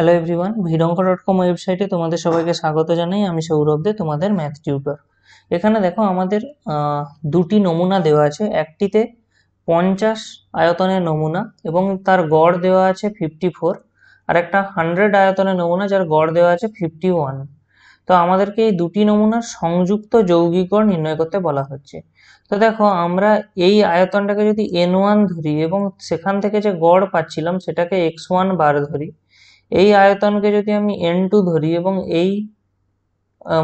hello everyone ভিডঙ্কর dot com ওয়েবসাইটে তোমাদের সবাইকে স্বাগত জানাই আমি সৌরভ দে তোমাদের ম্যাথ টিউটর এখানে দেখো আমাদের দুটি নমুনা দেওয়া আছে একটিতে পঞ্চাশ আয়তনের নমুনা এবং তার গড় দেওয়া আছে ফিফটি ফোর আর একটা হান্ড্রেড আয়তনের নমুনা যার গড় দেওয়া আছে ফিফটি ওয়ান তো আমাদেরকে এই দুটি নমুনার সংযুক্ত যৌগিক গড় নির্ণয় করতে বলা হচ্ছে তো দেখো আমরা এই আয়তনটাকে যদি এন ওয়ান ধরি এবং সেখান থেকে যে গড় পাচ্ছিলাম সেটাকে এক্স ওয়ান বার ধরি এই আয়তনকে যদি আমি এন টু ধরি এবং এই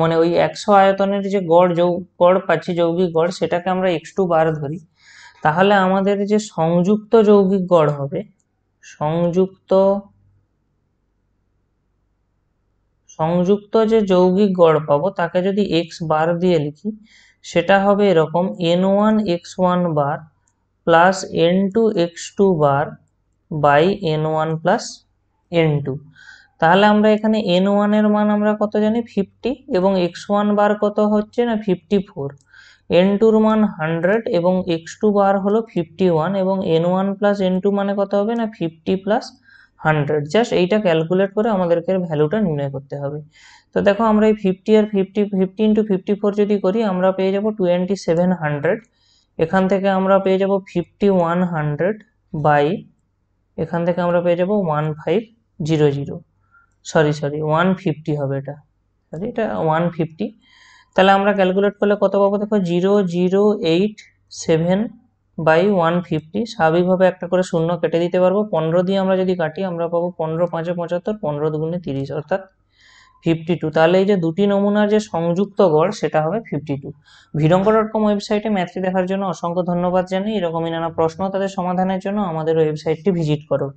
মানে ওই একশো আয়তনের যে গড় যৌ গড় পাচ্ছি যৌগিক গড় সেটাকে আমরা এক্স টু বার ধরি তাহলে আমাদের যে সংযুক্ত যৌগিক গড় হবে সংযুক্ত সংযুক্ত যে যৌগিক গড় পাবো তাকে যদি এক্স বার দিয়ে লিখি সেটা হবে এরকম n one x one bar plus n two x two bar by n one plus n two তাহলে আমরা এখানে এন ওয়ানের মান আমরা কত জানি ফিফটি এবং এক্স ওয়ান বার কত হচ্ছে না ফিফটি ফোর এন টুর মান হান্ড্রেড এবং এক্স টু বার হলো ফিফটি ওয়ান এবং n one plus n two মানে কত হবে না ফিফটি প্লাস হান্ড্রেড জাস্ট এইটা ক্যালকুলেট করে আমাদেরকে ভ্যালুটা নির্ণয় করতে হবে তো দেখো আমরা এই ফিফটি আর fifty fifty into fifty four যদি করি আমরা পেয়ে যাবো টোয়েন্টি সেভেন হান্ড্রেড এখান থেকে আমরা পেয়ে যাবো ফিফটি ওয়ান হান্ড্রেড বাই এখান থেকে আমরা পেয়ে যাবো one five zero zero sorry sorry one fifty হবে এটা সরি এটা ওয়ান ফিফটি তাহলে আমরা ক্যালকুলেট করলে কত পাবো দেখো zero zero eight seven by one fifty স্বাভাবিকভাবে একটা করে শূন্য কেটে দিতে পারবো পনেরো দিয়ে আমরা যদি কাটি আমরা পাবো পনেরো পাঁচে পঁচাত্তর পনেরো দুগুণে তিরিশ অর্থাৎ ফিফটি টু তাহলে এই যে দুটি নমুনার যে সংযুক্ত গড় সেটা হবে ফিফটি টু ভিডঙ্ক ডট কম ওয়েবসাইটে ম্যাথটি দেখার জন্য অসংখ্য ধন্যবাদ জানাই এরকমই নানা প্রশ্ন তাদের সমাধানের জন্য আমাদের ওয়েবসাইটটি ভিজিট করো